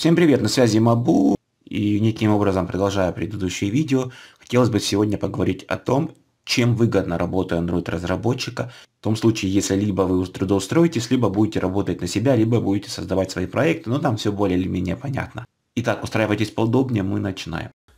Всем привет, на связи Мабу, и неким образом, продолжая предыдущее видео, хотелось бы сегодня поговорить о том, чем выгодно работа Android-разработчика, в том случае, если либо вы трудоустроитесь, либо будете работать на себя, либо будете создавать свои проекты, но там все более или менее понятно. Итак, устраивайтесь поудобнее, мы начинаем.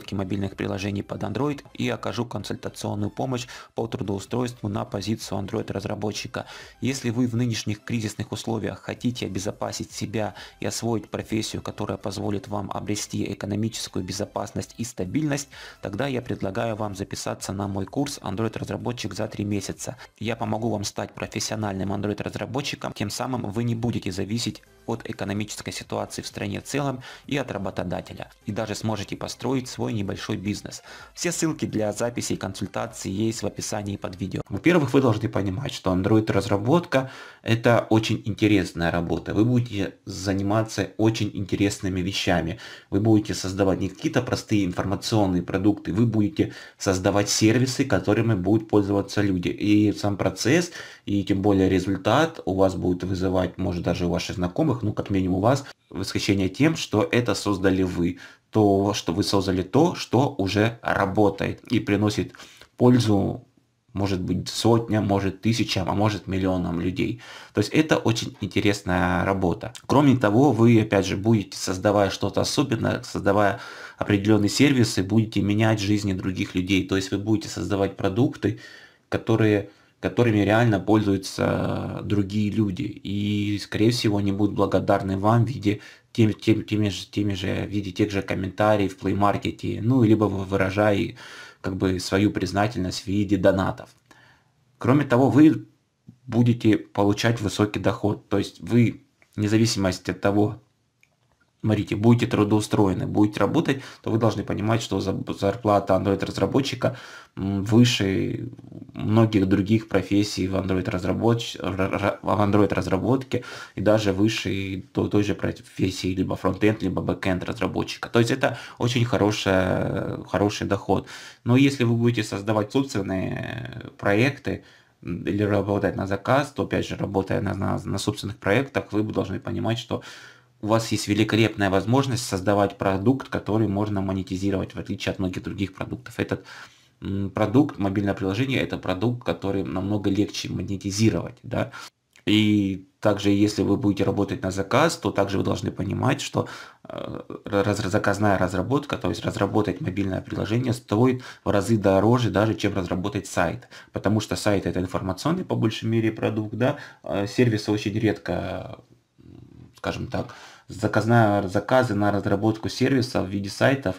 разработки мобильных приложений под Android и окажу консультационную помощь по трудоустройству на позицию Android-разработчика. Если вы в нынешних кризисных условиях хотите обезопасить себя и освоить профессию, которая позволит вам обрести экономическую безопасность и стабильность, тогда я предлагаю вам записаться на мой курс Android-разработчик за 3 месяца. Я помогу вам стать профессиональным Android-разработчиком, тем самым вы не будете зависеть от экономической ситуации в стране в целом и от работодателя, и даже сможете построить свой свой небольшой бизнес. Все ссылки для записи и консультации есть в описании под видео. Во-первых, вы должны понимать, что Android разработка это очень интересная работа. Вы будете заниматься очень интересными вещами. Вы будете создавать не какие-то простые информационные продукты, вы будете создавать сервисы, которыми будут пользоваться люди. И сам процесс, и тем более результат у вас будет вызывать, может даже у ваших знакомых, ну как минимум у вас, восхищение тем, что это создали вы то, что вы создали то, что уже работает и приносит пользу, может быть, сотням, может, тысячам, а может, миллионам людей. То есть это очень интересная работа. Кроме того, вы, опять же, будете, создавая что-то особенное, создавая определенные сервисы, будете менять жизни других людей. То есть вы будете создавать продукты, которые которыми реально пользуются другие люди. И, скорее всего, они будут благодарны вам в виде теми, теми теми, же, теми же, в виде тех же комментариев в Play Market, ну, либо выражая как бы свою признательность в виде донатов. Кроме того, вы будете получать высокий доход, то есть вы, вне от того, смотрите, будете трудоустроены, будете работать, то вы должны понимать, что зарплата Android-разработчика выше многих других профессий в Android-разработке Android и даже выше той же профессии либо фронтенд, либо бэкенд разработчика. То есть это очень хорошая, хороший доход. Но если вы будете создавать собственные проекты, или работать на заказ, то опять же, работая на, на, на собственных проектах, вы должны понимать, что у вас есть великолепная возможность создавать продукт, который можно монетизировать, в отличие от многих других продуктов. Этот продукт, мобильное приложение, это продукт, который намного легче монетизировать, да. И также, если вы будете работать на заказ, то также вы должны понимать, что э, раз, заказная разработка, то есть разработать мобильное приложение, стоит в разы дороже даже, чем разработать сайт. Потому что сайт это информационный, по большей мере, продукт, да, а сервисы очень редко скажем так, заказная, заказы на разработку сервиса в виде сайтов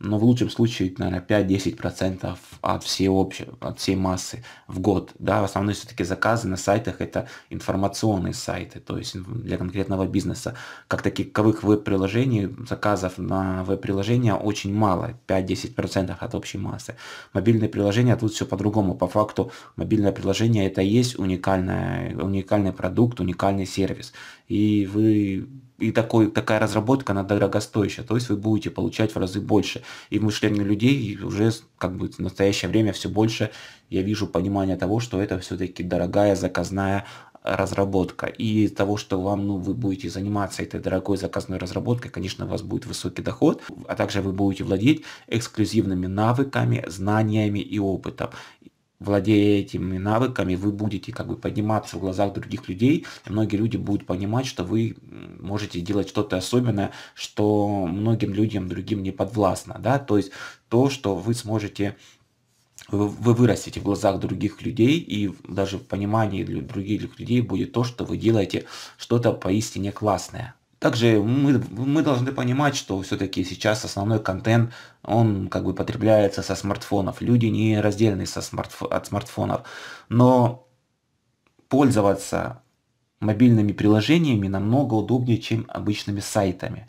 но в лучшем случае, наверное, 5-10% от всей общей, от всей массы в год. Да, в основном все-таки заказы на сайтах это информационные сайты, то есть для конкретного бизнеса. Как таких таковых веб-приложений, заказов на веб-приложения очень мало, 5-10% от общей массы. Мобильные приложения, тут все по-другому. По факту мобильное приложение это и есть уникальное, уникальный продукт, уникальный сервис. И вы и такой, такая разработка, она дорогостоящая, то есть вы будете получать в разы больше. И в мышлении людей уже как бы в настоящее время все больше я вижу понимание того, что это все-таки дорогая заказная разработка. И того, что вам, ну, вы будете заниматься этой дорогой заказной разработкой, конечно, у вас будет высокий доход, а также вы будете владеть эксклюзивными навыками, знаниями и опытом владея этими навыками, вы будете как бы подниматься в глазах других людей, и многие люди будут понимать, что вы можете делать что-то особенное, что многим людям другим не подвластно, да, то есть то, что вы сможете вы вырастете в глазах других людей, и даже в понимании других людей будет то, что вы делаете что-то поистине классное. Также мы, мы должны понимать, что все-таки сейчас основной контент, он как бы потребляется со смартфонов. Люди не раздельны со смартф... от смартфонов. Но пользоваться мобильными приложениями намного удобнее, чем обычными сайтами.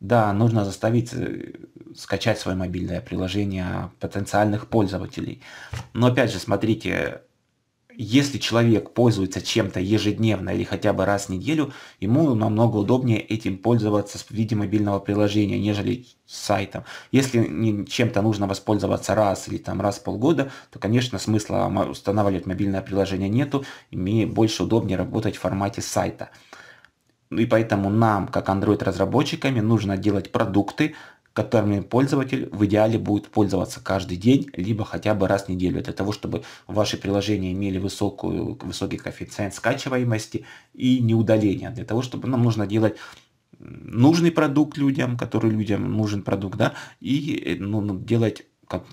Да, нужно заставить э, скачать свое мобильное приложение потенциальных пользователей. Но опять же, смотрите, если человек пользуется чем-то ежедневно или хотя бы раз в неделю, ему намного удобнее этим пользоваться в виде мобильного приложения, нежели сайтом. Если чем-то нужно воспользоваться раз или там раз в полгода, то, конечно, смысла устанавливать мобильное приложение нету, и больше удобнее работать в формате сайта. Ну и поэтому нам, как Android-разработчиками, нужно делать продукты, которыми пользователь в идеале будет пользоваться каждый день, либо хотя бы раз в неделю, для того, чтобы ваши приложения имели высокую, высокий коэффициент скачиваемости и неудаления, для того, чтобы нам нужно делать нужный продукт людям, который людям нужен продукт, да, и э, ну, ну, делать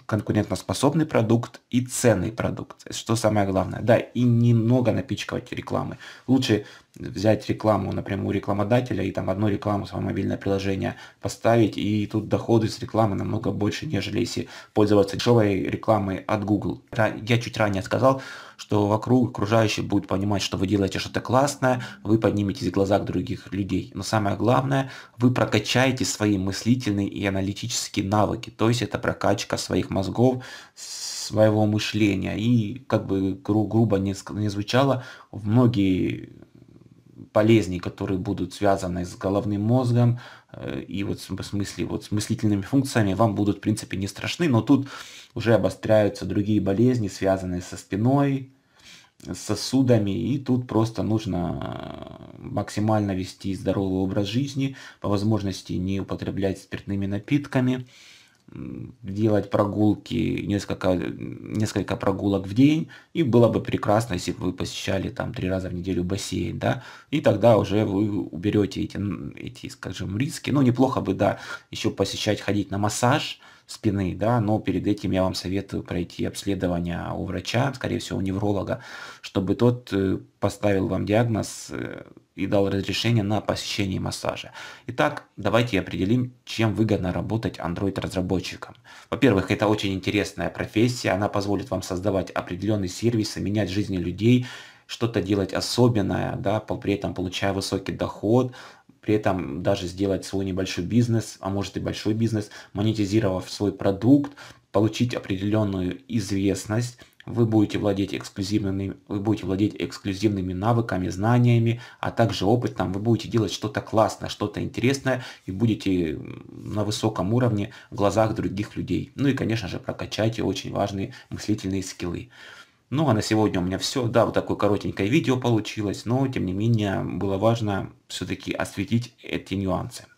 конкурентоспособный продукт и ценный продукт, что самое главное. Да, и немного напичкивать рекламы. Лучше взять рекламу напрямую у рекламодателя и там одну рекламу, свое мобильное приложение поставить, и тут доходы с рекламы намного больше, нежели если пользоваться дешевой рекламой от Google. Я чуть ранее сказал, что вокруг окружающие будут понимать, что вы делаете что-то классное, вы подниметесь в глазах других людей. Но самое главное, вы прокачаете свои мыслительные и аналитические навыки. То есть это прокачка своих мозгов, своего мышления. И как бы гру грубо не, не звучало, многие болезней, которые будут связаны с головным мозгом э, и вот в смысле вот с мыслительными функциями вам будут в принципе не страшны, но тут уже обостряются другие болезни, связанные со спиной, сосудами, и тут просто нужно э, максимально вести здоровый образ жизни, по возможности не употреблять спиртными напитками, делать прогулки, несколько, несколько прогулок в день, и было бы прекрасно, если бы вы посещали там три раза в неделю бассейн, да, и тогда уже вы уберете эти, эти скажем, риски. Ну, неплохо бы, да, еще посещать, ходить на массаж, спины, да, но перед этим я вам советую пройти обследование у врача, скорее всего, у невролога, чтобы тот э, поставил вам диагноз э, и дал разрешение на посещение массажа. Итак, давайте определим, чем выгодно работать Android-разработчиком. Во-первых, это очень интересная профессия, она позволит вам создавать определенные сервисы, менять жизни людей, что-то делать особенное, да, при этом получая высокий доход, при этом даже сделать свой небольшой бизнес, а может и большой бизнес, монетизировав свой продукт, получить определенную известность, вы будете владеть эксклюзивными, вы будете владеть эксклюзивными навыками, знаниями, а также опытом. Вы будете делать что-то классное, что-то интересное и будете на высоком уровне в глазах других людей. Ну и, конечно же, прокачайте очень важные мыслительные скиллы. Ну а на сегодня у меня все. Да, вот такое коротенькое видео получилось, но тем не менее было важно все-таки осветить эти нюансы.